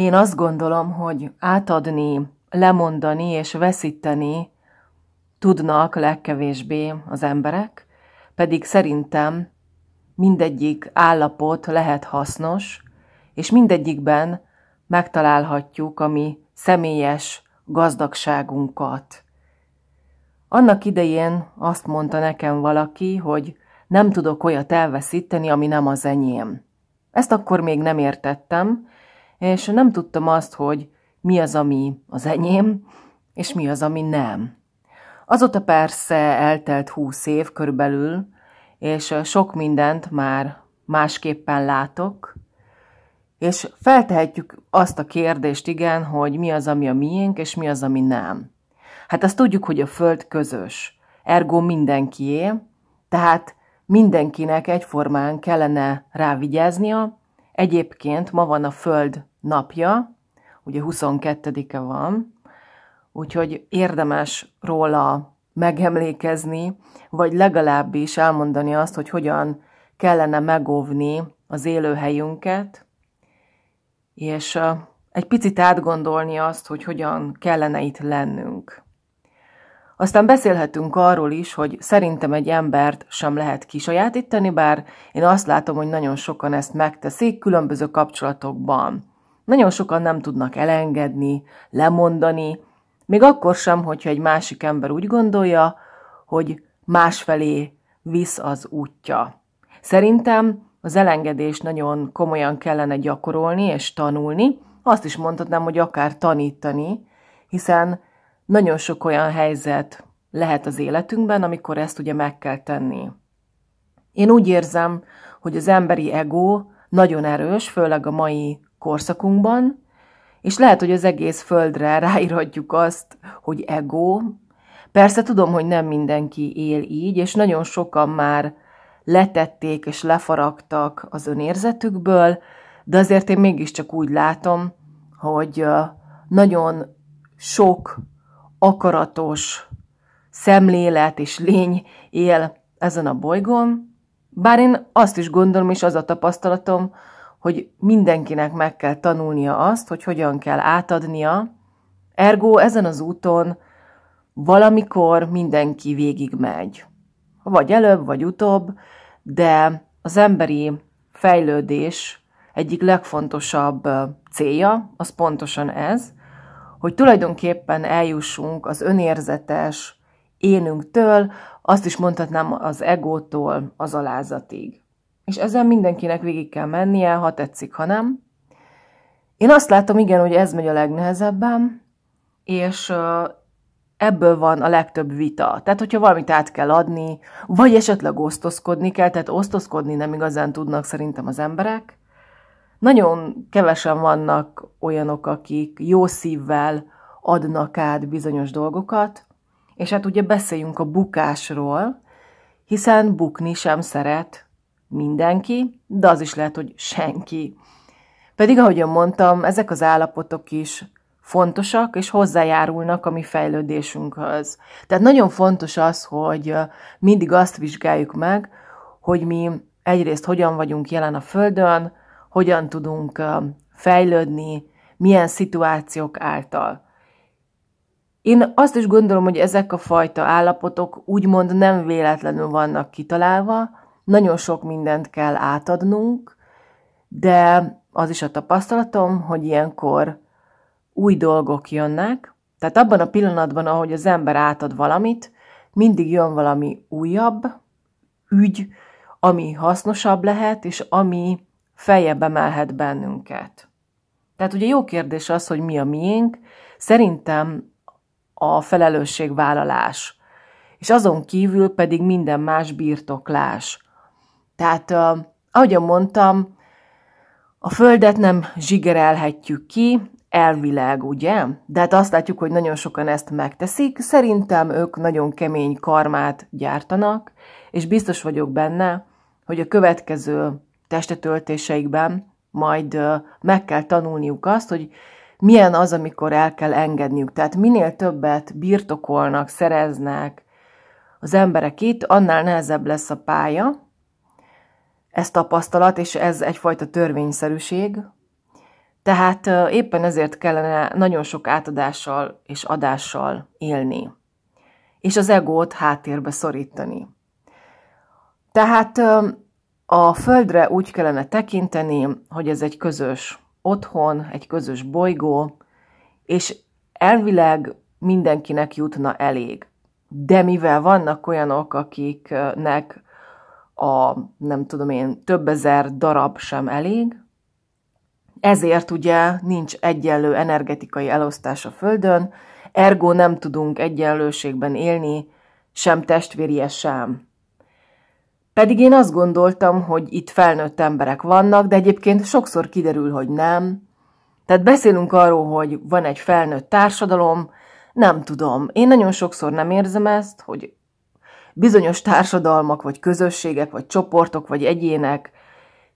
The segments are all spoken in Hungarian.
Én azt gondolom, hogy átadni, lemondani és veszíteni tudnak legkevésbé az emberek, pedig szerintem mindegyik állapot lehet hasznos, és mindegyikben megtalálhatjuk a mi személyes gazdagságunkat. Annak idején azt mondta nekem valaki, hogy nem tudok olyat elveszíteni, ami nem az enyém. Ezt akkor még nem értettem, és nem tudtam azt, hogy mi az, ami az enyém, és mi az, ami nem. Azóta persze eltelt húsz év körülbelül, és sok mindent már másképpen látok, és feltehetjük azt a kérdést, igen, hogy mi az, ami a miénk, és mi az, ami nem. Hát azt tudjuk, hogy a Föld közös, ergo mindenkié, tehát mindenkinek egyformán kellene rávigyáznia, Egyébként ma van a Föld napja, ugye 22-e van, úgyhogy érdemes róla megemlékezni, vagy legalábbis elmondani azt, hogy hogyan kellene megóvni az élőhelyünket, és egy picit átgondolni azt, hogy hogyan kellene itt lennünk. Aztán beszélhetünk arról is, hogy szerintem egy embert sem lehet kisajátítani, bár én azt látom, hogy nagyon sokan ezt megteszik különböző kapcsolatokban. Nagyon sokan nem tudnak elengedni, lemondani, még akkor sem, hogyha egy másik ember úgy gondolja, hogy másfelé visz az útja. Szerintem az elengedés nagyon komolyan kellene gyakorolni és tanulni, azt is mondhatnám, hogy akár tanítani, hiszen nagyon sok olyan helyzet lehet az életünkben, amikor ezt ugye meg kell tenni. Én úgy érzem, hogy az emberi ego nagyon erős, főleg a mai korszakunkban, és lehet, hogy az egész földre ráírhatjuk azt, hogy ego. Persze tudom, hogy nem mindenki él így, és nagyon sokan már letették és lefaragtak az önérzetükből, de azért én mégiscsak úgy látom, hogy nagyon sok akaratos szemlélet és lény él ezen a bolygón, bár én azt is gondolom, és az a tapasztalatom, hogy mindenkinek meg kell tanulnia azt, hogy hogyan kell átadnia, ergo ezen az úton valamikor mindenki végigmegy. Vagy előbb, vagy utóbb, de az emberi fejlődés egyik legfontosabb célja, az pontosan ez, hogy tulajdonképpen eljussunk az önérzetes énünktől, azt is mondhatnám az egótól az alázatig. És ezzel mindenkinek végig kell mennie, ha tetszik, ha nem. Én azt látom, igen, hogy ez megy a legnehezebben, és ebből van a legtöbb vita. Tehát, hogyha valamit át kell adni, vagy esetleg osztozkodni kell, tehát osztozkodni nem igazán tudnak szerintem az emberek, nagyon kevesen vannak olyanok, akik jó szívvel adnak át bizonyos dolgokat, és hát ugye beszéljünk a bukásról, hiszen bukni sem szeret mindenki, de az is lehet, hogy senki. Pedig, ahogyan mondtam, ezek az állapotok is fontosak, és hozzájárulnak a mi fejlődésünkhöz. Tehát nagyon fontos az, hogy mindig azt vizsgáljuk meg, hogy mi egyrészt hogyan vagyunk jelen a Földön, hogyan tudunk fejlődni, milyen szituációk által. Én azt is gondolom, hogy ezek a fajta állapotok úgymond nem véletlenül vannak kitalálva, nagyon sok mindent kell átadnunk, de az is a tapasztalatom, hogy ilyenkor új dolgok jönnek, tehát abban a pillanatban, ahogy az ember átad valamit, mindig jön valami újabb ügy, ami hasznosabb lehet, és ami feljebb emelhet bennünket. Tehát ugye jó kérdés az, hogy mi a miénk. Szerintem a felelősségvállalás, és azon kívül pedig minden más birtoklás. Tehát, ahogy mondtam, a Földet nem zsigerelhetjük ki, elvileg, ugye? De hát azt látjuk, hogy nagyon sokan ezt megteszik. Szerintem ők nagyon kemény karmát gyártanak, és biztos vagyok benne, hogy a következő testetöltéseikben majd meg kell tanulniuk azt, hogy milyen az, amikor el kell engedniük. Tehát minél többet birtokolnak, szereznek az emberek itt, annál nehezebb lesz a pálya. Ez tapasztalat, és ez egyfajta törvényszerűség. Tehát éppen ezért kellene nagyon sok átadással és adással élni, és az egót háttérbe szorítani. Tehát a Földre úgy kellene tekinteni, hogy ez egy közös otthon, egy közös bolygó, és elvileg mindenkinek jutna elég. De mivel vannak olyanok, akiknek a, nem tudom én, több ezer darab sem elég, ezért ugye nincs egyenlő energetikai elosztás a Földön, ergo nem tudunk egyenlőségben élni, sem testvérje, sem pedig én azt gondoltam, hogy itt felnőtt emberek vannak, de egyébként sokszor kiderül, hogy nem. Tehát beszélünk arról, hogy van egy felnőtt társadalom, nem tudom. Én nagyon sokszor nem érzem ezt, hogy bizonyos társadalmak, vagy közösségek, vagy csoportok, vagy egyének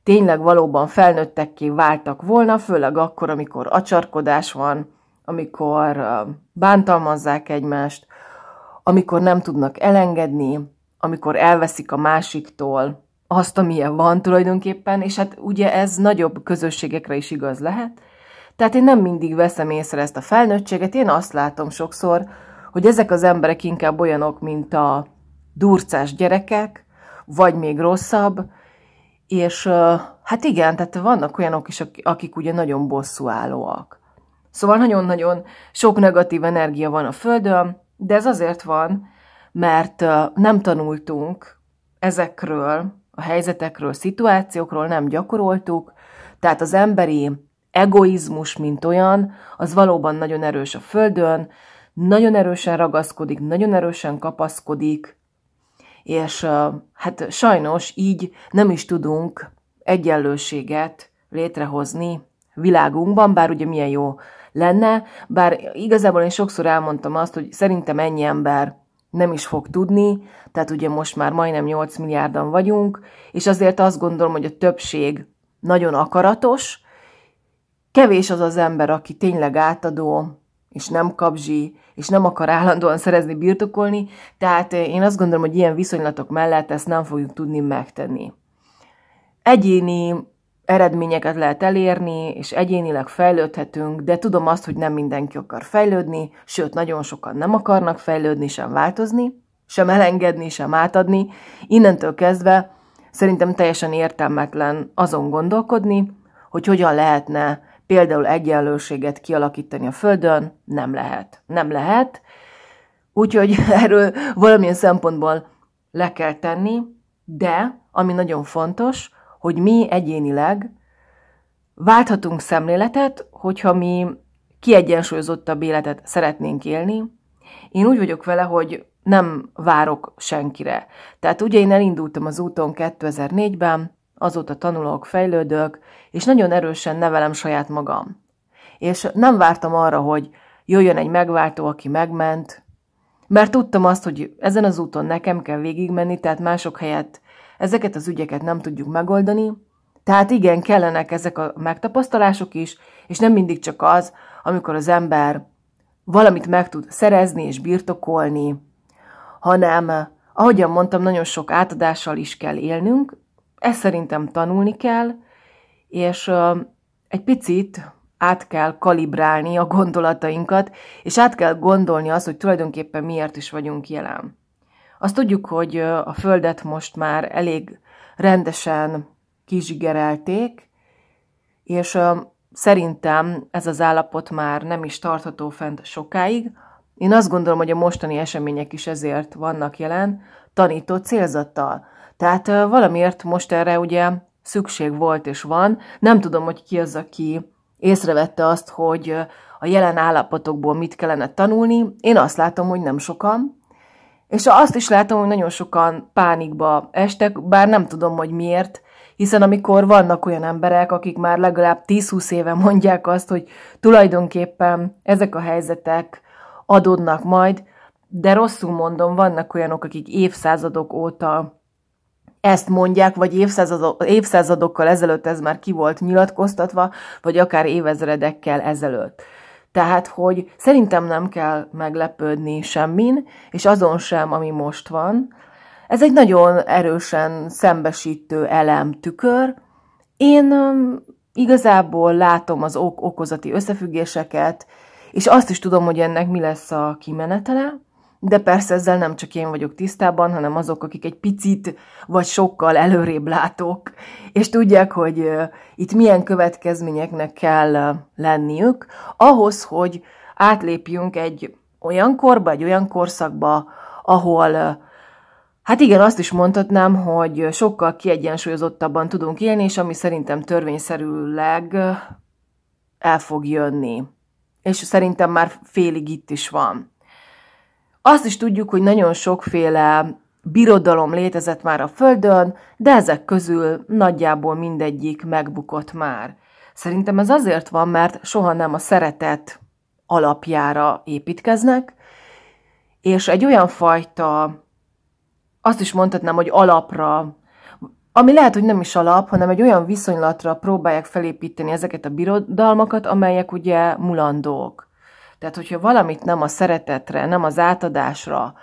tényleg valóban felnőttekké váltak volna, főleg akkor, amikor acsarkodás van, amikor bántalmazzák egymást, amikor nem tudnak elengedni, amikor elveszik a másiktól azt, amilyen van tulajdonképpen, és hát ugye ez nagyobb közösségekre is igaz lehet. Tehát én nem mindig veszem észre ezt a felnőttséget, én azt látom sokszor, hogy ezek az emberek inkább olyanok, mint a durcás gyerekek, vagy még rosszabb, és hát igen, tehát vannak olyanok is, akik ugye nagyon bosszúállóak. Szóval nagyon-nagyon sok negatív energia van a Földön, de ez azért van, mert nem tanultunk ezekről, a helyzetekről, szituációkról, nem gyakoroltuk, tehát az emberi egoizmus, mint olyan, az valóban nagyon erős a Földön, nagyon erősen ragaszkodik, nagyon erősen kapaszkodik, és hát sajnos így nem is tudunk egyenlőséget létrehozni világunkban, bár ugye milyen jó lenne, bár igazából én sokszor elmondtam azt, hogy szerintem ennyi ember nem is fog tudni, tehát ugye most már majdnem 8 milliárdan vagyunk, és azért azt gondolom, hogy a többség nagyon akaratos, kevés az az ember, aki tényleg átadó, és nem kapzsi, és nem akar állandóan szerezni, birtokolni, tehát én azt gondolom, hogy ilyen viszonylatok mellett ezt nem fogjuk tudni megtenni. Egyéni eredményeket lehet elérni, és egyénileg fejlődhetünk, de tudom azt, hogy nem mindenki akar fejlődni, sőt, nagyon sokan nem akarnak fejlődni, sem változni, sem elengedni, sem átadni. Innentől kezdve szerintem teljesen értelmetlen azon gondolkodni, hogy hogyan lehetne például egyenlőséget kialakítani a Földön, nem lehet. Nem lehet. Úgyhogy erről valamilyen szempontból le kell tenni, de ami nagyon fontos, hogy mi egyénileg válthatunk szemléletet, hogyha mi kiegyensúlyozottabb életet szeretnénk élni. Én úgy vagyok vele, hogy nem várok senkire. Tehát ugye én elindultam az úton 2004-ben, azóta tanulok, fejlődök, és nagyon erősen nevelem saját magam. És nem vártam arra, hogy jöjjön egy megváltó, aki megment, mert tudtam azt, hogy ezen az úton nekem kell végigmenni, tehát mások helyett Ezeket az ügyeket nem tudjuk megoldani, tehát igen, kellenek ezek a megtapasztalások is, és nem mindig csak az, amikor az ember valamit meg tud szerezni és birtokolni, hanem, ahogyan mondtam, nagyon sok átadással is kell élnünk, ezt szerintem tanulni kell, és egy picit át kell kalibrálni a gondolatainkat, és át kell gondolni azt, hogy tulajdonképpen miért is vagyunk jelen. Azt tudjuk, hogy a Földet most már elég rendesen kizsigerelték, és szerintem ez az állapot már nem is tartható fent sokáig. Én azt gondolom, hogy a mostani események is ezért vannak jelen, tanító célzattal. Tehát valamiért most erre ugye szükség volt és van. Nem tudom, hogy ki az, aki észrevette azt, hogy a jelen állapotokból mit kellene tanulni. Én azt látom, hogy nem sokan, és azt is látom, hogy nagyon sokan pánikba estek, bár nem tudom, hogy miért, hiszen amikor vannak olyan emberek, akik már legalább 10-20 éve mondják azt, hogy tulajdonképpen ezek a helyzetek adódnak majd, de rosszul mondom, vannak olyanok, akik évszázadok óta ezt mondják, vagy évszázadokkal ezelőtt ez már ki volt nyilatkoztatva, vagy akár évezredekkel ezelőtt. Tehát, hogy szerintem nem kell meglepődni semmin, és azon sem, ami most van. Ez egy nagyon erősen szembesítő elem, tükör. Én igazából látom az ok okozati összefüggéseket, és azt is tudom, hogy ennek mi lesz a kimenetele, de persze ezzel nem csak én vagyok tisztában, hanem azok, akik egy picit vagy sokkal előrébb látok és tudják, hogy itt milyen következményeknek kell lenniük, ahhoz, hogy átlépjünk egy olyan korba, egy olyan korszakba, ahol Hát igen, azt is mondhatnám, hogy sokkal kiegyensúlyozottabban tudunk élni, és ami szerintem törvényszerűleg el fog jönni. És szerintem már félig itt is van. Azt is tudjuk, hogy nagyon sokféle birodalom létezett már a Földön, de ezek közül nagyjából mindegyik megbukott már. Szerintem ez azért van, mert soha nem a szeretet alapjára építkeznek, és egy olyan fajta, azt is mondhatnám, hogy alapra, ami lehet, hogy nem is alap, hanem egy olyan viszonylatra próbálják felépíteni ezeket a birodalmakat, amelyek ugye mulandók. Tehát, hogyha valamit nem a szeretetre, nem az átadásra,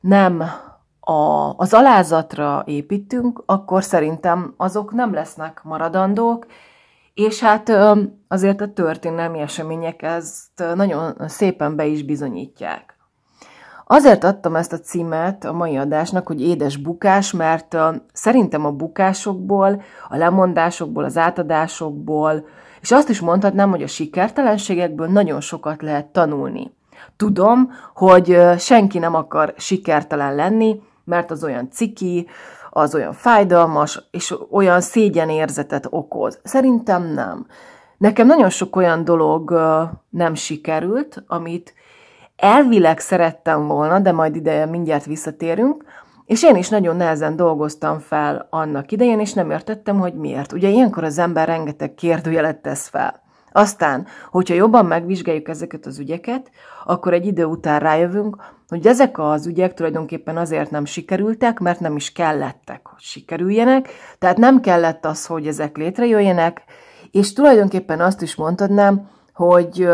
nem a, az alázatra építünk, akkor szerintem azok nem lesznek maradandók, és hát azért a történelmi események ezt nagyon szépen be is bizonyítják. Azért adtam ezt a címet a mai adásnak, hogy édes bukás, mert szerintem a bukásokból, a lemondásokból, az átadásokból, és azt is mondhatnám, hogy a sikertelenségekből nagyon sokat lehet tanulni. Tudom, hogy senki nem akar sikertelen lenni, mert az olyan ciki, az olyan fájdalmas, és olyan szégyenérzetet okoz. Szerintem nem. Nekem nagyon sok olyan dolog nem sikerült, amit elvileg szerettem volna, de majd ideje mindjárt visszatérünk, és én is nagyon nehezen dolgoztam fel annak idején, és nem értettem, hogy miért. Ugye ilyenkor az ember rengeteg kérdőjelet tesz fel. Aztán, hogyha jobban megvizsgáljuk ezeket az ügyeket, akkor egy idő után rájövünk, hogy ezek az ügyek tulajdonképpen azért nem sikerültek, mert nem is kellettek, hogy sikerüljenek, tehát nem kellett az, hogy ezek létrejöjjenek, és tulajdonképpen azt is mondhatnám, hogy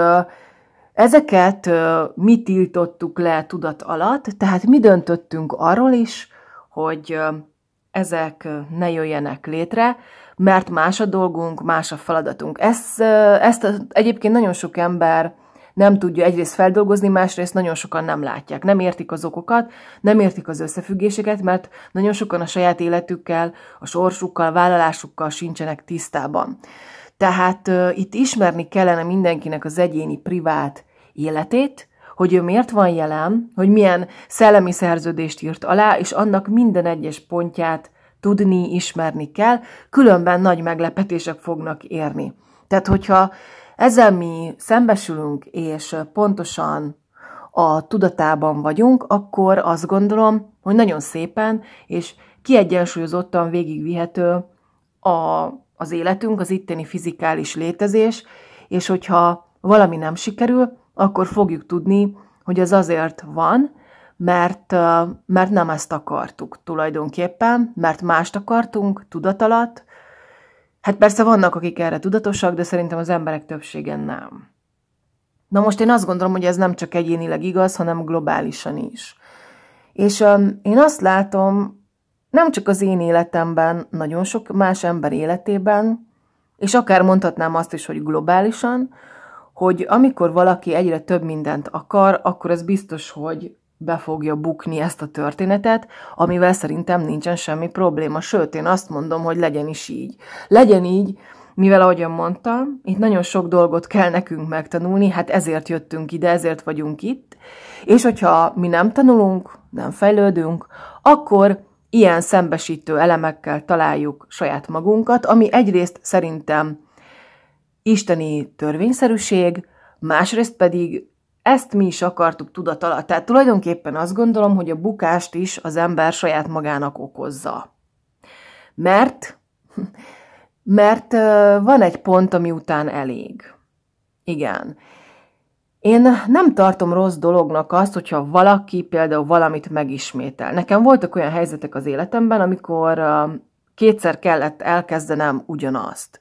Ezeket mi tiltottuk le tudat alatt, tehát mi döntöttünk arról is, hogy ezek ne jöjjenek létre, mert más a dolgunk, más a feladatunk. Ezt, ezt egyébként nagyon sok ember nem tudja egyrészt feldolgozni, másrészt nagyon sokan nem látják, nem értik az okokat, nem értik az összefüggéseket, mert nagyon sokan a saját életükkel, a sorsukkal, a vállalásukkal sincsenek tisztában. Tehát uh, itt ismerni kellene mindenkinek az egyéni privát életét, hogy ő miért van jelen, hogy milyen szellemi szerződést írt alá, és annak minden egyes pontját tudni, ismerni kell, különben nagy meglepetések fognak érni. Tehát, hogyha ezzel mi szembesülünk, és pontosan a tudatában vagyunk, akkor azt gondolom, hogy nagyon szépen és kiegyensúlyozottan végigvihető a az életünk, az itteni fizikális létezés, és hogyha valami nem sikerül, akkor fogjuk tudni, hogy ez azért van, mert, mert nem ezt akartuk tulajdonképpen, mert mást akartunk, tudatalat. Hát persze vannak, akik erre tudatosak, de szerintem az emberek többsége nem. Na most én azt gondolom, hogy ez nem csak egyénileg igaz, hanem globálisan is. És um, én azt látom, nem csak az én életemben, nagyon sok más ember életében, és akár mondhatnám azt is, hogy globálisan, hogy amikor valaki egyre több mindent akar, akkor az biztos, hogy be fogja bukni ezt a történetet, amivel szerintem nincsen semmi probléma. Sőt, én azt mondom, hogy legyen is így. Legyen így, mivel ahogyan mondtam, itt nagyon sok dolgot kell nekünk megtanulni, hát ezért jöttünk ide, ezért vagyunk itt, és hogyha mi nem tanulunk, nem fejlődünk, akkor ilyen szembesítő elemekkel találjuk saját magunkat, ami egyrészt szerintem isteni törvényszerűség, másrészt pedig ezt mi is akartuk tudat alatt. Tehát tulajdonképpen azt gondolom, hogy a bukást is az ember saját magának okozza. Mert, mert van egy pont, ami után elég. Igen. Én nem tartom rossz dolognak azt, hogyha valaki például valamit megismétel. Nekem voltak olyan helyzetek az életemben, amikor kétszer kellett elkezdenem ugyanazt.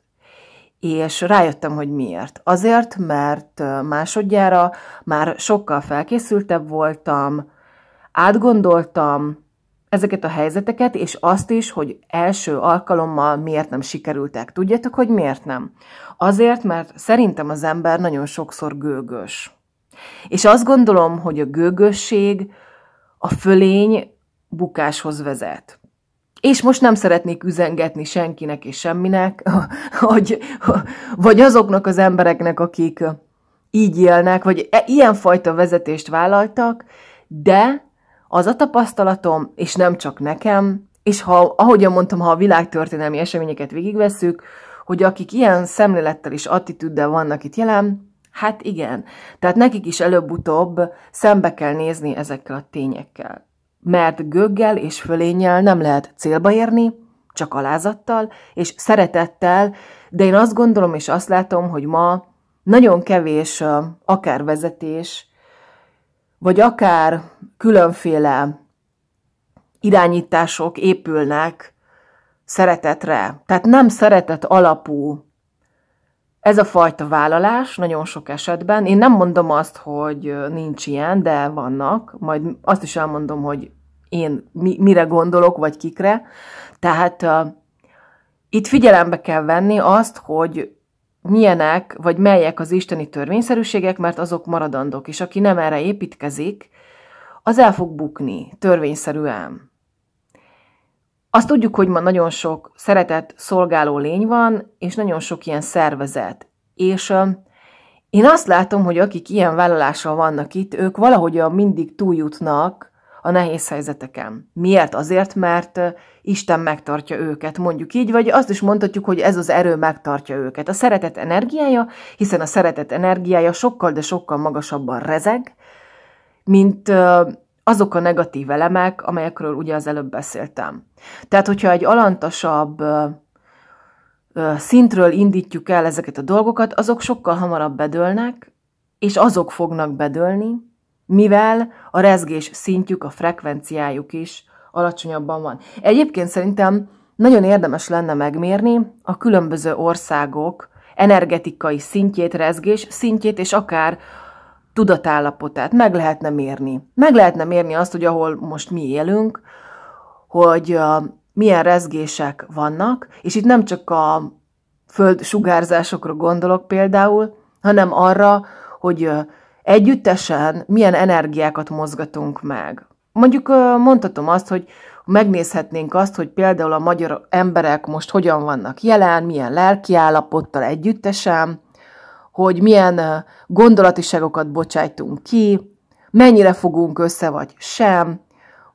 És rájöttem, hogy miért. Azért, mert másodjára már sokkal felkészültebb voltam, átgondoltam, ezeket a helyzeteket, és azt is, hogy első alkalommal miért nem sikerültek. Tudjátok, hogy miért nem? Azért, mert szerintem az ember nagyon sokszor gőgös. És azt gondolom, hogy a gőgösség, a fölény bukáshoz vezet. És most nem szeretnék üzengetni senkinek és semminek, hogy, vagy azoknak az embereknek, akik így élnek, vagy e-, ilyenfajta vezetést vállaltak, de az a tapasztalatom, és nem csak nekem, és ha, ahogyan mondtam, ha a világtörténelmi eseményeket végigvesszük, hogy akik ilyen szemlélettel és attitűddel vannak itt jelen, hát igen, tehát nekik is előbb-utóbb szembe kell nézni ezekkel a tényekkel. Mert göggel és fölénnyel nem lehet célba érni, csak alázattal és szeretettel, de én azt gondolom és azt látom, hogy ma nagyon kevés akár vezetés, vagy akár különféle irányítások épülnek szeretetre. Tehát nem szeretet alapú ez a fajta vállalás nagyon sok esetben. Én nem mondom azt, hogy nincs ilyen, de vannak. Majd azt is elmondom, hogy én mire gondolok, vagy kikre. Tehát uh, itt figyelembe kell venni azt, hogy milyenek, vagy melyek az isteni törvényszerűségek, mert azok maradandók, és aki nem erre építkezik, az el fog bukni törvényszerűen. Azt tudjuk, hogy ma nagyon sok szeretett szolgáló lény van, és nagyon sok ilyen szervezet. És én azt látom, hogy akik ilyen vállalással vannak itt, ők valahogy mindig túljutnak a nehéz helyzeteken. Miért? Azért, mert Isten megtartja őket, mondjuk így, vagy azt is mondhatjuk, hogy ez az erő megtartja őket. A szeretet energiája, hiszen a szeretet energiája sokkal, de sokkal magasabban rezeg, mint azok a negatív elemek, amelyekről ugye az előbb beszéltem. Tehát, hogyha egy alantasabb szintről indítjuk el ezeket a dolgokat, azok sokkal hamarabb bedőlnek, és azok fognak bedőlni, mivel a rezgés szintjük, a frekvenciájuk is alacsonyabban van. Egyébként szerintem nagyon érdemes lenne megmérni a különböző országok energetikai szintjét, rezgés szintjét, és akár tudatállapotát meg lehetne mérni. Meg lehetne mérni azt, hogy ahol most mi élünk, hogy milyen rezgések vannak, és itt nem csak a föld sugárzásokra gondolok például, hanem arra, hogy együttesen milyen energiákat mozgatunk meg. Mondjuk mondhatom azt, hogy megnézhetnénk azt, hogy például a magyar emberek most hogyan vannak jelen, milyen lelkiállapottal együttesen, hogy milyen gondolatiságokat bocsájtunk ki, mennyire fogunk össze vagy sem,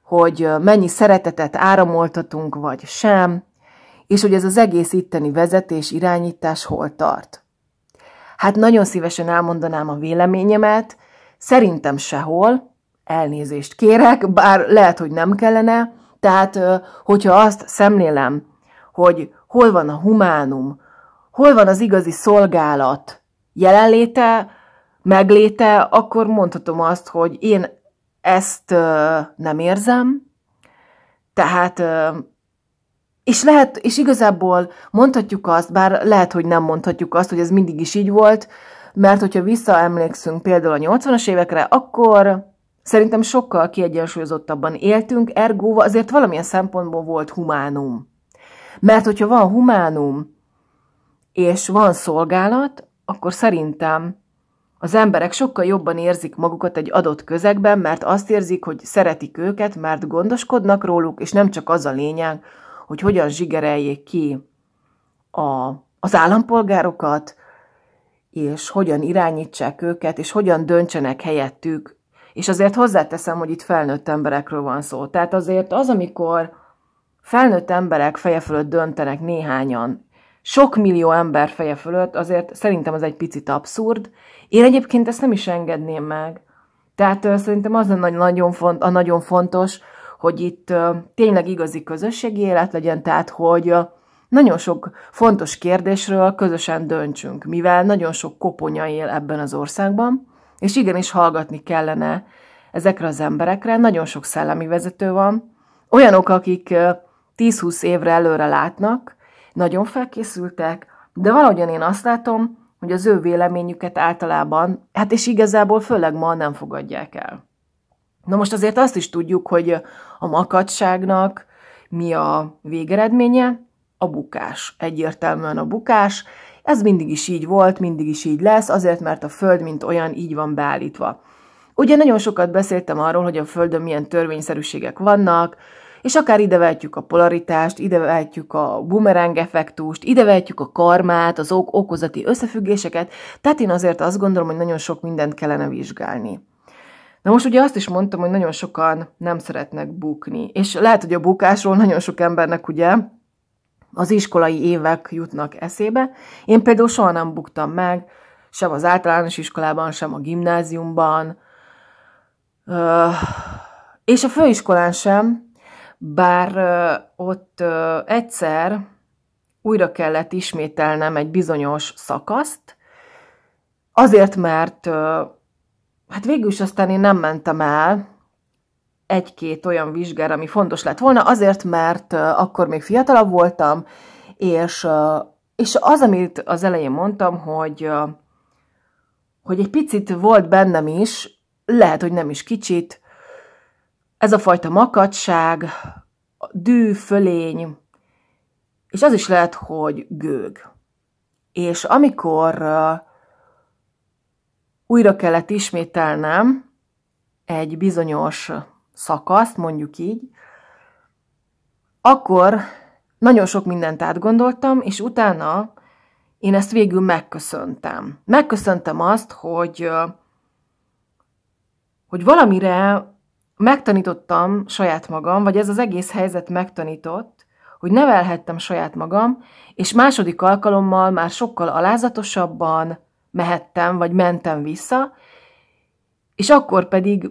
hogy mennyi szeretetet áramoltatunk vagy sem, és hogy ez az egész itteni vezetés, irányítás hol tart. Hát nagyon szívesen elmondanám a véleményemet, szerintem sehol, elnézést kérek, bár lehet, hogy nem kellene, tehát hogyha azt szemlélem, hogy hol van a humánum, hol van az igazi szolgálat jelenléte, megléte, akkor mondhatom azt, hogy én ezt nem érzem, tehát és lehet, és igazából mondhatjuk azt, bár lehet, hogy nem mondhatjuk azt, hogy ez mindig is így volt, mert hogyha visszaemlékszünk például a 80-as évekre, akkor szerintem sokkal kiegyensúlyozottabban éltünk, ergo azért valamilyen szempontból volt humánum. Mert hogyha van humánum, és van szolgálat, akkor szerintem az emberek sokkal jobban érzik magukat egy adott közegben, mert azt érzik, hogy szeretik őket, mert gondoskodnak róluk, és nem csak az a lényeg, hogy hogyan zsigereljék ki a, az állampolgárokat, és hogyan irányítsák őket, és hogyan döntsenek helyettük. És azért hozzáteszem, hogy itt felnőtt emberekről van szó. Tehát azért az, amikor felnőtt emberek feje fölött döntenek néhányan, sok millió ember feje fölött, azért szerintem az egy picit abszurd. Én egyébként ezt nem is engedném meg. Tehát szerintem az a nagyon, font, a nagyon fontos, hogy itt tényleg igazi közösségi élet legyen, tehát hogy nagyon sok fontos kérdésről közösen döntsünk, mivel nagyon sok koponya él ebben az országban, és igenis hallgatni kellene ezekre az emberekre, nagyon sok szellemi vezető van, olyanok, akik 10-20 évre előre látnak, nagyon felkészültek, de valahogyan én azt látom, hogy az ő véleményüket általában, hát és igazából főleg ma nem fogadják el. Na most azért azt is tudjuk, hogy a makadságnak mi a végeredménye? A bukás. Egyértelműen a bukás. Ez mindig is így volt, mindig is így lesz, azért mert a Föld, mint olyan, így van beállítva. Ugye nagyon sokat beszéltem arról, hogy a Földön milyen törvényszerűségek vannak, és akár idevetjük a polaritást, idevetjük a bumerang effektust, idevetjük a karmát, az ok okozati összefüggéseket, tehát én azért azt gondolom, hogy nagyon sok mindent kellene vizsgálni. Na most ugye azt is mondtam, hogy nagyon sokan nem szeretnek bukni, és lehet, hogy a bukásról nagyon sok embernek ugye az iskolai évek jutnak eszébe. Én például soha nem buktam meg, sem az általános iskolában, sem a gimnáziumban, és a főiskolán sem, bár ott egyszer újra kellett ismételnem egy bizonyos szakaszt, azért, mert hát végül is aztán én nem mentem el egy-két olyan vizsgára, ami fontos lett volna, azért, mert akkor még fiatalabb voltam, és, és az, amit az elején mondtam, hogy, hogy egy picit volt bennem is, lehet, hogy nem is kicsit, ez a fajta makadság, dű, fölény, és az is lehet, hogy gőg. És amikor újra kellett ismételnem egy bizonyos szakaszt, mondjuk így, akkor nagyon sok mindent átgondoltam, és utána én ezt végül megköszöntem. Megköszöntem azt, hogy, hogy valamire megtanítottam saját magam, vagy ez az egész helyzet megtanított, hogy nevelhettem saját magam, és második alkalommal már sokkal alázatosabban, mehettem, vagy mentem vissza, és akkor pedig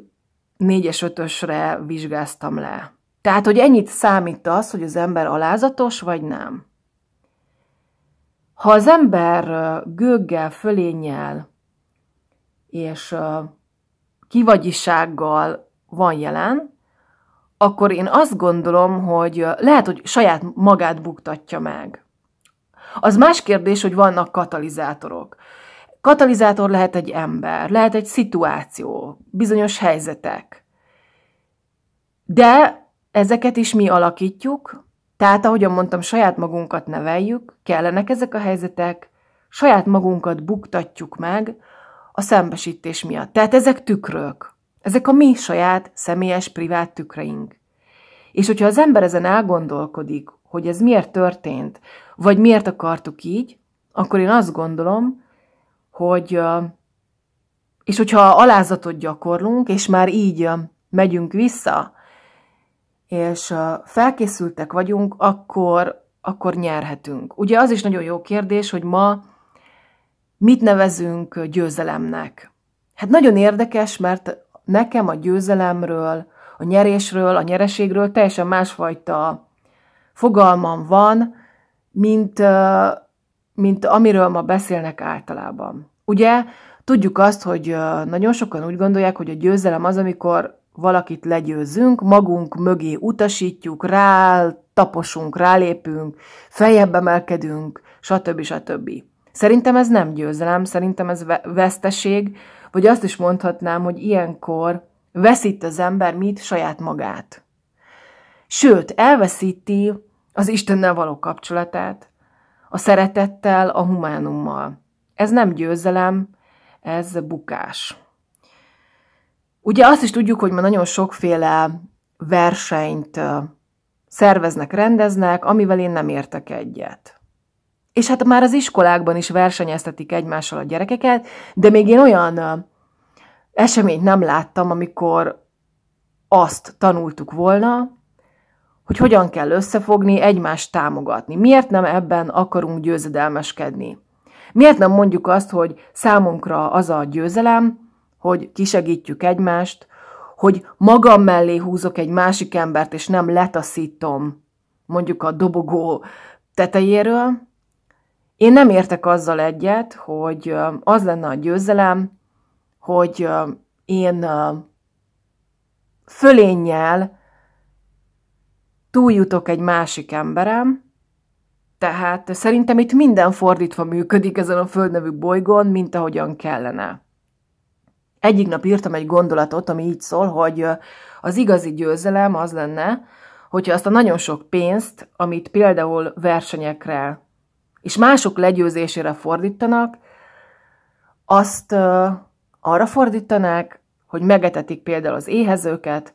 négyes ötösre vizsgáztam le. Tehát, hogy ennyit számít az, hogy az ember alázatos, vagy nem. Ha az ember gőggel, fölénnyel és kivagyisággal van jelen, akkor én azt gondolom, hogy lehet, hogy saját magát buktatja meg. Az más kérdés, hogy vannak katalizátorok. Katalizátor lehet egy ember, lehet egy szituáció, bizonyos helyzetek. De ezeket is mi alakítjuk, tehát ahogyan mondtam, saját magunkat neveljük, kellenek ezek a helyzetek, saját magunkat buktatjuk meg a szembesítés miatt. Tehát ezek tükrök. Ezek a mi saját, személyes, privát tükreink. És hogyha az ember ezen elgondolkodik, hogy ez miért történt, vagy miért akartuk így, akkor én azt gondolom, hogy és hogyha alázatot gyakorlunk, és már így megyünk vissza, és felkészültek vagyunk, akkor, akkor nyerhetünk. Ugye az is nagyon jó kérdés, hogy ma mit nevezünk győzelemnek. Hát nagyon érdekes, mert nekem a győzelemről, a nyerésről, a nyereségről teljesen másfajta fogalmam van, mint mint amiről ma beszélnek általában. Ugye, tudjuk azt, hogy nagyon sokan úgy gondolják, hogy a győzelem az, amikor valakit legyőzünk, magunk mögé utasítjuk, rá taposunk, rálépünk, feljebb emelkedünk, stb. stb. Szerintem ez nem győzelem, szerintem ez veszteség, vagy azt is mondhatnám, hogy ilyenkor veszít az ember mit? Saját magát. Sőt, elveszíti az Istennel való kapcsolatát, a szeretettel, a humánummal. Ez nem győzelem, ez bukás. Ugye azt is tudjuk, hogy ma nagyon sokféle versenyt szerveznek, rendeznek, amivel én nem értek egyet. És hát már az iskolákban is versenyeztetik egymással a gyerekeket, de még én olyan eseményt nem láttam, amikor azt tanultuk volna, hogy hogyan kell összefogni, egymást támogatni. Miért nem ebben akarunk győzedelmeskedni? Miért nem mondjuk azt, hogy számunkra az a győzelem, hogy kisegítjük egymást, hogy magam mellé húzok egy másik embert, és nem letaszítom mondjuk a dobogó tetejéről. Én nem értek azzal egyet, hogy az lenne a győzelem, hogy én fölénnyel, túljutok egy másik emberem, tehát szerintem itt minden fordítva működik ezen a földnevű bolygón, mint ahogyan kellene. Egyik nap írtam egy gondolatot, ami így szól, hogy az igazi győzelem az lenne, hogyha azt a nagyon sok pénzt, amit például versenyekre és mások legyőzésére fordítanak, azt arra fordítanák, hogy megetetik például az éhezőket,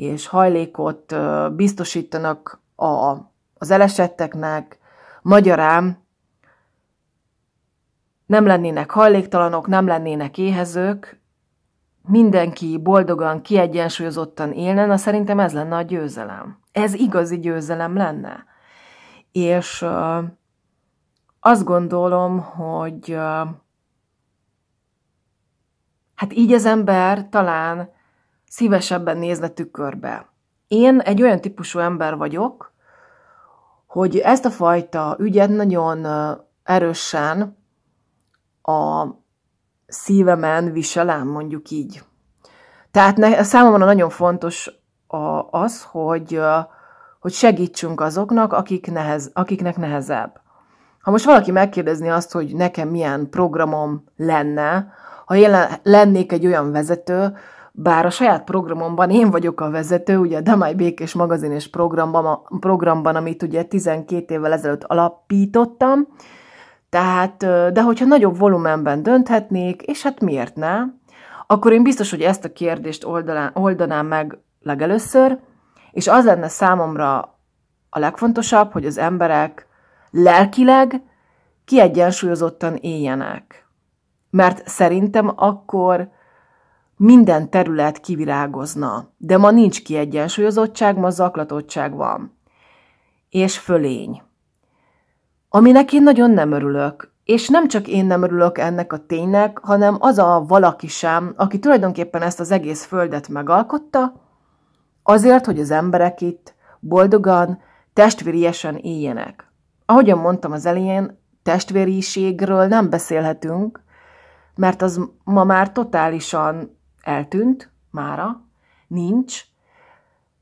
és hajlékot biztosítanak a, az elesetteknek, magyarán nem lennének hajléktalanok, nem lennének éhezők, mindenki boldogan, kiegyensúlyozottan élne, na szerintem ez lenne a győzelem. Ez igazi győzelem lenne. És azt gondolom, hogy hát így az ember talán szívesebben nézne tükörbe. Én egy olyan típusú ember vagyok, hogy ezt a fajta ügyet nagyon erősen a szívemen viselem, mondjuk így. Tehát ne, számomra nagyon fontos a, az, hogy, hogy segítsünk azoknak, akik nehez, akiknek nehezebb. Ha most valaki megkérdezni azt, hogy nekem milyen programom lenne, ha én lennék egy olyan vezető, bár a saját programomban én vagyok a vezető, ugye a Damai Békés magazin és programban, programban, amit ugye 12 évvel ezelőtt alapítottam, tehát, de hogyha nagyobb volumenben dönthetnék, és hát miért ne, akkor én biztos, hogy ezt a kérdést oldalán, oldanám meg legelőször, és az lenne számomra a legfontosabb, hogy az emberek lelkileg kiegyensúlyozottan éljenek. Mert szerintem akkor minden terület kivirágozna, de ma nincs kiegyensúlyozottság, ma zaklatottság van. És fölény. Aminek én nagyon nem örülök, és nem csak én nem örülök ennek a ténynek, hanem az a valaki sem, aki tulajdonképpen ezt az egész földet megalkotta, azért, hogy az emberek itt boldogan, testvériesen éljenek. Ahogyan mondtam az elején, testvériségről nem beszélhetünk, mert az ma már totálisan eltűnt, mára, nincs,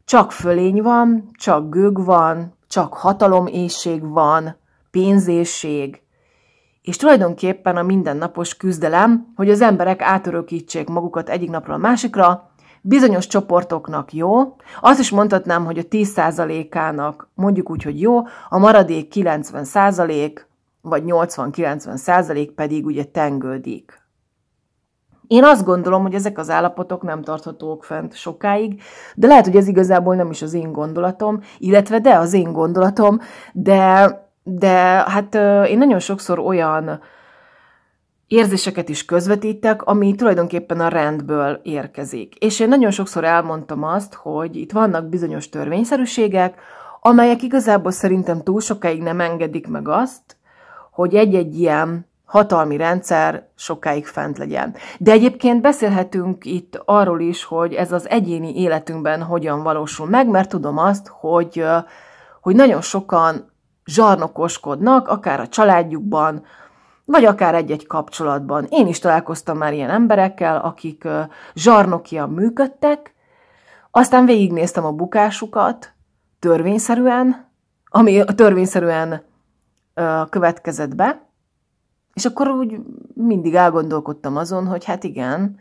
csak fölény van, csak gög van, csak hatalomészség van, pénzészség, és tulajdonképpen a mindennapos küzdelem, hogy az emberek átörökítsék magukat egyik napról a másikra, bizonyos csoportoknak jó, azt is mondhatnám, hogy a 10%-ának mondjuk úgy, hogy jó, a maradék 90% vagy 80-90% pedig ugye tengődik. Én azt gondolom, hogy ezek az állapotok nem tarthatók fent sokáig, de lehet, hogy ez igazából nem is az én gondolatom, illetve de az én gondolatom, de, de hát én nagyon sokszor olyan érzéseket is közvetítek, ami tulajdonképpen a rendből érkezik. És én nagyon sokszor elmondtam azt, hogy itt vannak bizonyos törvényszerűségek, amelyek igazából szerintem túl sokáig nem engedik meg azt, hogy egy-egy ilyen hatalmi rendszer sokáig fent legyen. De egyébként beszélhetünk itt arról is, hogy ez az egyéni életünkben hogyan valósul meg, mert tudom azt, hogy, hogy nagyon sokan zsarnokoskodnak, akár a családjukban, vagy akár egy-egy kapcsolatban. Én is találkoztam már ilyen emberekkel, akik zsarnokian működtek, aztán végignéztem a bukásukat törvényszerűen, ami törvényszerűen következett be, és akkor úgy mindig elgondolkodtam azon, hogy hát igen,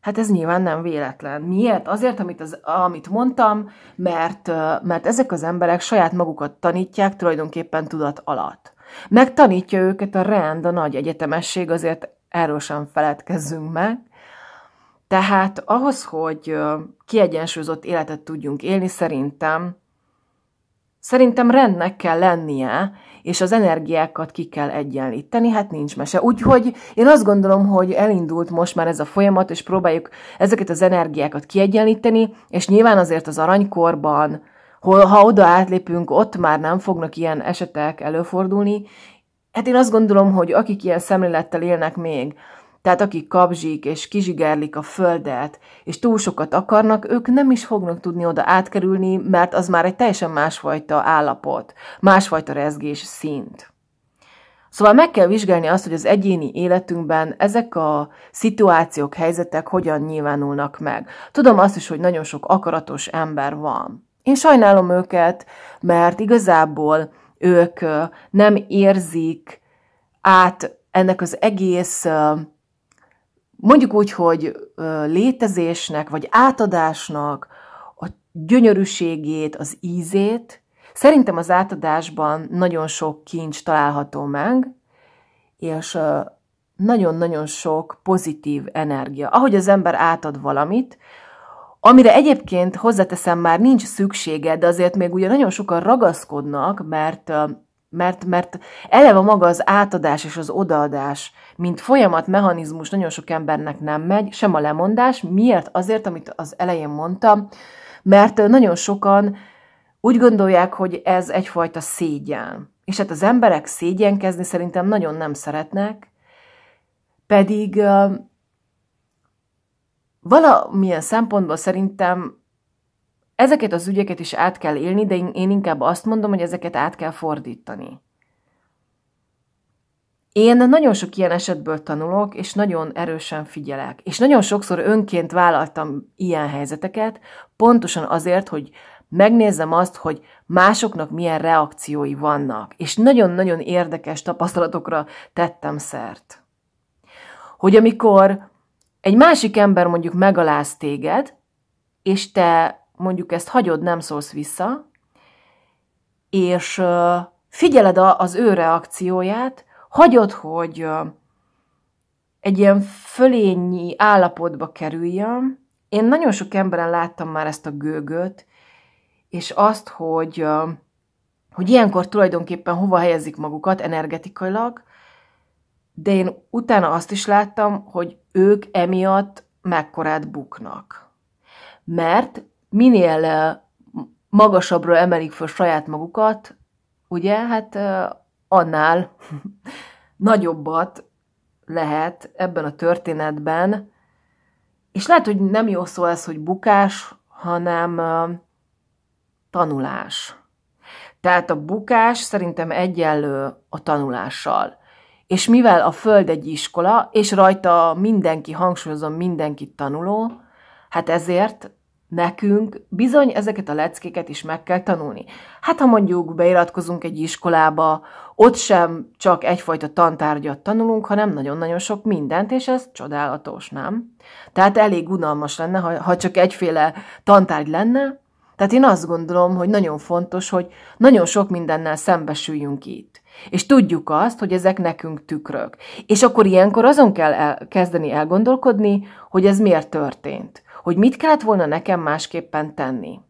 hát ez nyilván nem véletlen. Miért? Azért, amit, az, amit mondtam, mert, mert ezek az emberek saját magukat tanítják tulajdonképpen tudat alatt. Megtanítja őket a rend, a nagy egyetemesség, azért erről sem feledkezzünk meg. Tehát ahhoz, hogy kiegyensúlyozott életet tudjunk élni, szerintem Szerintem rendnek kell lennie, és az energiákat ki kell egyenlíteni, hát nincs mese. Úgyhogy én azt gondolom, hogy elindult most már ez a folyamat, és próbáljuk ezeket az energiákat kiegyenlíteni, és nyilván azért az aranykorban, hol, ha oda átlépünk, ott már nem fognak ilyen esetek előfordulni. Hát én azt gondolom, hogy akik ilyen szemlélettel élnek még, tehát akik kapzsik és kizsigerlik a földet, és túl sokat akarnak, ők nem is fognak tudni oda átkerülni, mert az már egy teljesen másfajta állapot, másfajta rezgés szint. Szóval meg kell vizsgálni azt, hogy az egyéni életünkben ezek a szituációk, helyzetek hogyan nyilvánulnak meg. Tudom azt is, hogy nagyon sok akaratos ember van. Én sajnálom őket, mert igazából ők nem érzik át ennek az egész mondjuk úgy, hogy létezésnek, vagy átadásnak a gyönyörűségét, az ízét, szerintem az átadásban nagyon sok kincs található meg, és nagyon-nagyon sok pozitív energia. Ahogy az ember átad valamit, amire egyébként hozzáteszem már nincs szüksége, de azért még ugye nagyon sokan ragaszkodnak, mert mert, mert eleve maga az átadás és az odaadás, mint folyamat, mechanizmus nagyon sok embernek nem megy, sem a lemondás. Miért? Azért, amit az elején mondtam, mert nagyon sokan úgy gondolják, hogy ez egyfajta szégyen. És hát az emberek szégyenkezni szerintem nagyon nem szeretnek, pedig valamilyen szempontból szerintem Ezeket az ügyeket is át kell élni, de én inkább azt mondom, hogy ezeket át kell fordítani. Én nagyon sok ilyen esetből tanulok, és nagyon erősen figyelek. És nagyon sokszor önként vállaltam ilyen helyzeteket, pontosan azért, hogy megnézzem azt, hogy másoknak milyen reakciói vannak. És nagyon-nagyon érdekes tapasztalatokra tettem szert. Hogy amikor egy másik ember mondjuk megaláz téged, és te mondjuk ezt hagyod, nem szólsz vissza, és figyeled az ő reakcióját, hagyod, hogy egy ilyen fölényi állapotba kerüljön. Én nagyon sok emberen láttam már ezt a gőgöt, és azt, hogy, hogy ilyenkor tulajdonképpen hova helyezik magukat energetikailag, de én utána azt is láttam, hogy ők emiatt mekkorát buknak. Mert minél magasabbra emelik fel saját magukat, ugye, hát annál nagyobbat lehet ebben a történetben, és lehet, hogy nem jó szó ez, hogy bukás, hanem tanulás. Tehát a bukás szerintem egyenlő a tanulással. És mivel a Föld egy iskola, és rajta mindenki, hangsúlyozom, mindenki tanuló, hát ezért Nekünk bizony ezeket a leckéket is meg kell tanulni. Hát ha mondjuk beiratkozunk egy iskolába, ott sem csak egyfajta tantárgyat tanulunk, hanem nagyon-nagyon sok mindent, és ez csodálatos, nem? Tehát elég unalmas lenne, ha, ha csak egyféle tantárgy lenne. Tehát én azt gondolom, hogy nagyon fontos, hogy nagyon sok mindennel szembesüljünk itt. És tudjuk azt, hogy ezek nekünk tükrök. És akkor ilyenkor azon kell el, kezdeni elgondolkodni, hogy ez miért történt hogy mit kellett volna nekem másképpen tenni.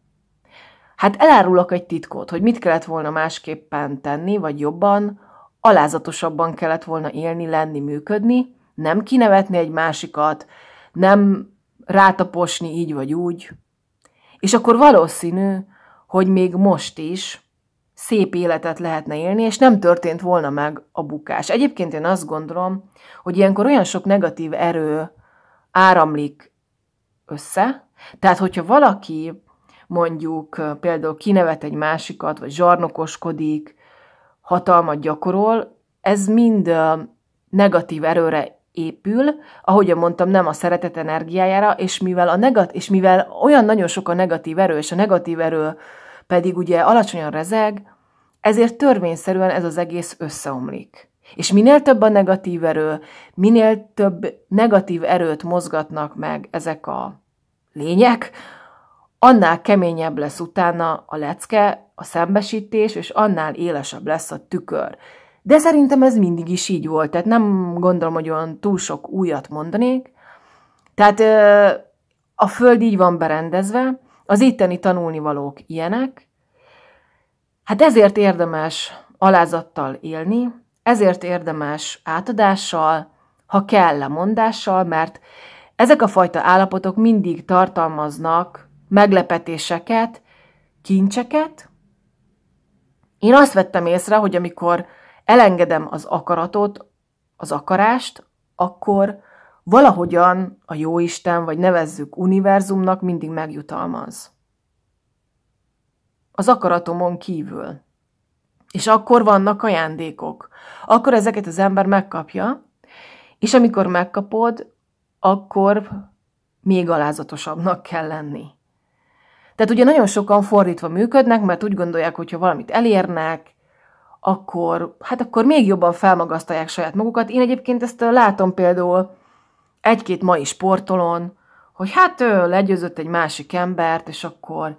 Hát elárulok egy titkot, hogy mit kellett volna másképpen tenni, vagy jobban, alázatosabban kellett volna élni, lenni, működni, nem kinevetni egy másikat, nem rátaposni így vagy úgy. És akkor valószínű, hogy még most is szép életet lehetne élni, és nem történt volna meg a bukás. Egyébként én azt gondolom, hogy ilyenkor olyan sok negatív erő áramlik össze. Tehát, hogyha valaki mondjuk például kinevet egy másikat, vagy zsarnokoskodik, hatalmat gyakorol, ez mind negatív erőre épül, ahogy mondtam, nem a szeretet energiájára, és mivel, a negat- és mivel olyan nagyon sok a negatív erő, és a negatív erő pedig ugye alacsonyan rezeg, ezért törvényszerűen ez az egész összeomlik. És minél több a negatív erő, minél több negatív erőt mozgatnak meg ezek a lények, annál keményebb lesz utána a lecke, a szembesítés, és annál élesebb lesz a tükör. De szerintem ez mindig is így volt, tehát nem gondolom, hogy olyan túl sok újat mondanék. Tehát a föld így van berendezve, az itteni tanulnivalók ilyenek. Hát ezért érdemes alázattal élni, ezért érdemes átadással, ha kell lemondással, mert ezek a fajta állapotok mindig tartalmaznak meglepetéseket, kincseket. Én azt vettem észre, hogy amikor elengedem az akaratot, az akarást, akkor valahogyan a jóisten, vagy nevezzük univerzumnak mindig megjutalmaz. Az akaratomon kívül. És akkor vannak ajándékok. Akkor ezeket az ember megkapja, és amikor megkapod, akkor még alázatosabbnak kell lenni. Tehát ugye nagyon sokan fordítva működnek, mert úgy gondolják, hogyha valamit elérnek, akkor, hát akkor még jobban felmagasztalják saját magukat. Én egyébként ezt látom például egy-két mai sportolón, hogy hát ő legyőzött egy másik embert, és akkor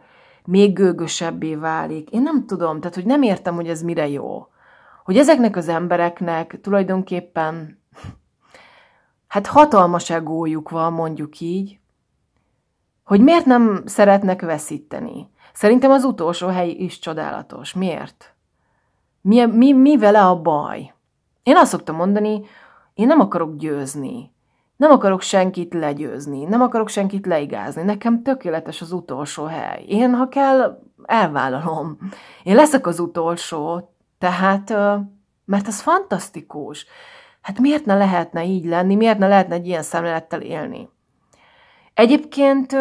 még gőgösebbé válik. Én nem tudom, tehát hogy nem értem, hogy ez mire jó. Hogy ezeknek az embereknek tulajdonképpen hát hatalmas egójuk van, mondjuk így, hogy miért nem szeretnek veszíteni. Szerintem az utolsó hely is csodálatos. Miért? Mi, mi, mi vele a baj? Én azt szoktam mondani, én nem akarok győzni. Nem akarok senkit legyőzni, nem akarok senkit leigázni, nekem tökéletes az utolsó hely. Én, ha kell, elvállalom. Én leszek az utolsó, tehát, mert ez fantasztikus. Hát miért ne lehetne így lenni, miért ne lehetne egy ilyen szemlélettel élni? Egyébként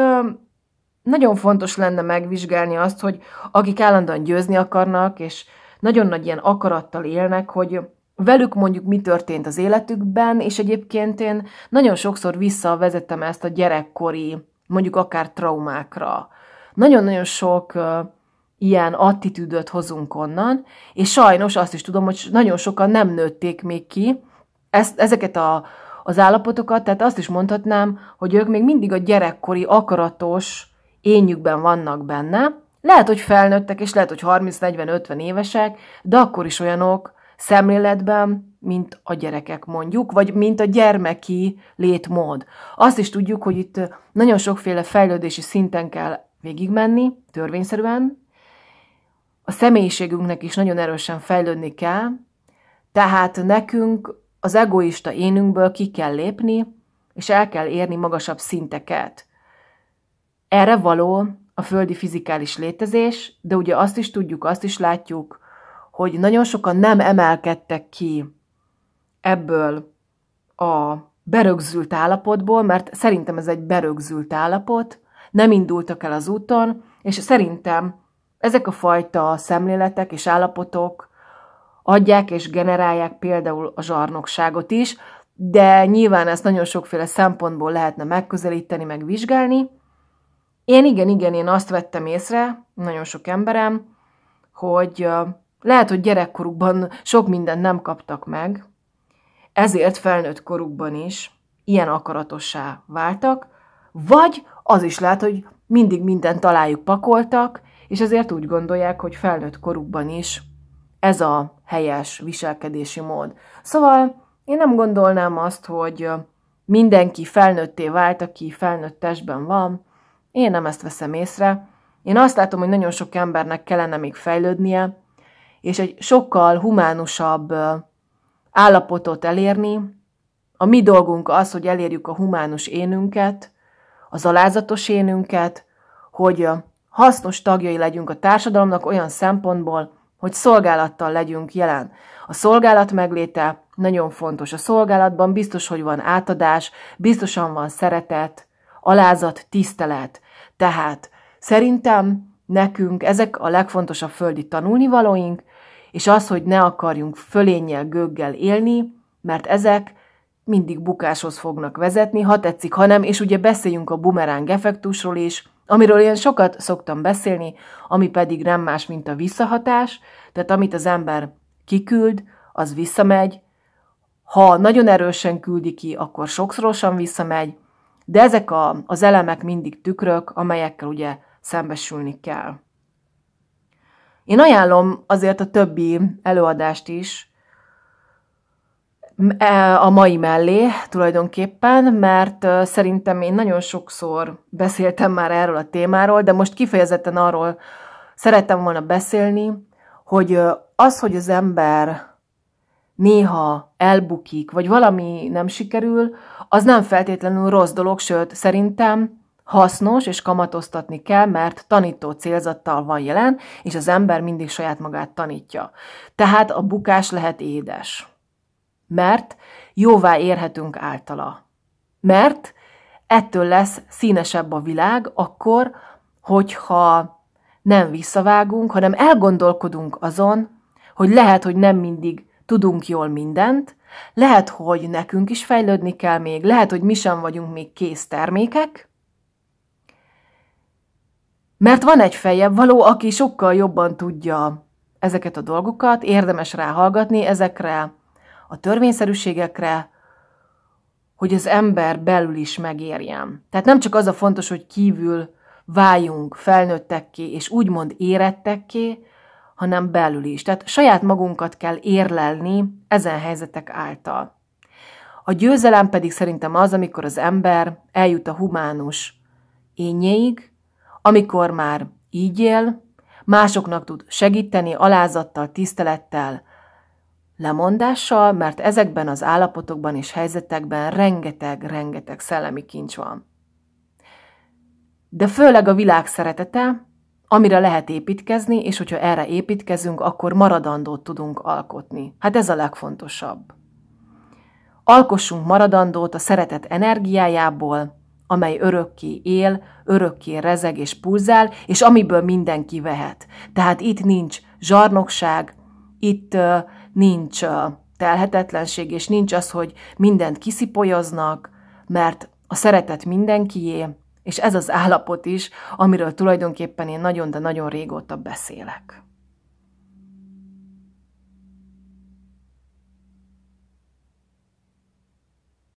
nagyon fontos lenne megvizsgálni azt, hogy akik állandóan győzni akarnak, és nagyon nagy ilyen akarattal élnek, hogy velük mondjuk mi történt az életükben, és egyébként én nagyon sokszor visszavezettem ezt a gyerekkori, mondjuk akár traumákra. Nagyon-nagyon sok ilyen attitűdöt hozunk onnan, és sajnos azt is tudom, hogy nagyon sokan nem nőtték még ki ezt, ezeket a, az állapotokat, tehát azt is mondhatnám, hogy ők még mindig a gyerekkori, akaratos énjükben vannak benne. Lehet, hogy felnőttek, és lehet, hogy 30-40-50 évesek, de akkor is olyanok, szemléletben, mint a gyerekek mondjuk, vagy mint a gyermeki létmód. Azt is tudjuk, hogy itt nagyon sokféle fejlődési szinten kell végigmenni, törvényszerűen. A személyiségünknek is nagyon erősen fejlődni kell, tehát nekünk az egoista énünkből ki kell lépni, és el kell érni magasabb szinteket. Erre való a földi fizikális létezés, de ugye azt is tudjuk, azt is látjuk, hogy nagyon sokan nem emelkedtek ki ebből a berögzült állapotból, mert szerintem ez egy berögzült állapot, nem indultak el az úton, és szerintem ezek a fajta szemléletek és állapotok adják és generálják például a zsarnokságot is, de nyilván ezt nagyon sokféle szempontból lehetne megközelíteni, megvizsgálni. Én igen, igen, én azt vettem észre, nagyon sok emberem, hogy lehet, hogy gyerekkorukban sok mindent nem kaptak meg, ezért felnőtt korukban is ilyen akaratossá váltak, vagy az is lehet, hogy mindig mindent találjuk pakoltak, és ezért úgy gondolják, hogy felnőtt korukban is ez a helyes viselkedési mód. Szóval én nem gondolnám azt, hogy mindenki felnőtté vált, aki felnőtt testben van. Én nem ezt veszem észre. Én azt látom, hogy nagyon sok embernek kellene még fejlődnie, és egy sokkal humánusabb állapotot elérni. A mi dolgunk az, hogy elérjük a humánus énünket, az alázatos énünket, hogy hasznos tagjai legyünk a társadalomnak olyan szempontból, hogy szolgálattal legyünk jelen. A szolgálat megléte nagyon fontos. A szolgálatban biztos, hogy van átadás, biztosan van szeretet, alázat, tisztelet. Tehát szerintem nekünk ezek a legfontosabb földi tanulnivalóink, és az, hogy ne akarjunk fölénnyel, göggel élni, mert ezek mindig bukáshoz fognak vezetni, ha tetszik, ha nem, és ugye beszéljünk a bumeráng effektusról is, amiről én sokat szoktam beszélni, ami pedig nem más, mint a visszahatás, tehát amit az ember kiküld, az visszamegy, ha nagyon erősen küldi ki, akkor sokszorosan visszamegy, de ezek a, az elemek mindig tükrök, amelyekkel ugye szembesülni kell. Én ajánlom azért a többi előadást is e, a mai mellé tulajdonképpen, mert szerintem én nagyon sokszor beszéltem már erről a témáról, de most kifejezetten arról szerettem volna beszélni, hogy az, hogy az ember néha elbukik, vagy valami nem sikerül, az nem feltétlenül rossz dolog, sőt, szerintem hasznos és kamatoztatni kell, mert tanító célzattal van jelen, és az ember mindig saját magát tanítja. Tehát a bukás lehet édes. Mert jóvá érhetünk általa. Mert ettől lesz színesebb a világ, akkor, hogyha nem visszavágunk, hanem elgondolkodunk azon, hogy lehet, hogy nem mindig tudunk jól mindent, lehet, hogy nekünk is fejlődni kell még, lehet, hogy mi sem vagyunk még kész termékek, mert van egy fejebb való, aki sokkal jobban tudja ezeket a dolgokat, érdemes ráhallgatni ezekre a törvényszerűségekre, hogy az ember belül is megérjen. Tehát nem csak az a fontos, hogy kívül váljunk felnőttekké, és úgymond érettekké, hanem belül is. Tehát saját magunkat kell érlelni ezen helyzetek által. A győzelem pedig szerintem az, amikor az ember eljut a humánus ényéig, amikor már így él, másoknak tud segíteni alázattal, tisztelettel, lemondással, mert ezekben az állapotokban és helyzetekben rengeteg-rengeteg szellemi kincs van. De főleg a világ szeretete, amire lehet építkezni, és hogyha erre építkezünk, akkor maradandót tudunk alkotni. Hát ez a legfontosabb. Alkossunk maradandót a szeretet energiájából, amely örökké él, örökké rezeg és pulzál, és amiből mindenki vehet. Tehát itt nincs zsarnokság, itt uh, nincs uh, telhetetlenség, és nincs az, hogy mindent kiszipolyoznak, mert a szeretet mindenkié, és ez az állapot is, amiről tulajdonképpen én nagyon, de nagyon régóta beszélek.